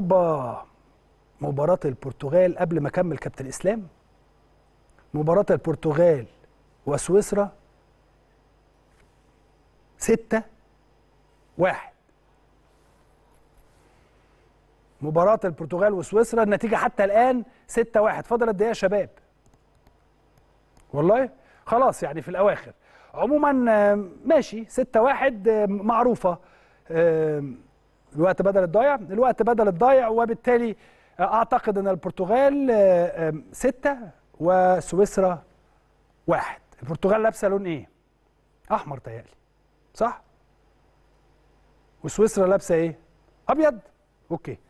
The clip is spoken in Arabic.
اوروبا مباراه البرتغال قبل ما اكمل كابتن اسلام مباراه البرتغال وسويسرا ستة واحد مباراة البرتغال وسويسرا النتيجة حتى الآن ستة واحد فضل قد إيه يا شباب؟ والله خلاص يعني في الأواخر عموما آه، ماشي ستة واحد آه، معروفة آه، الوقت بدل الضايع الوقت بدل الضايع وبالتالي آه، اعتقد ان البرتغال آه، ستة وسويسرا واحد البرتغال لابسه لون ايه احمر تيالي صح وسويسرا لابسه ايه ابيض اوكي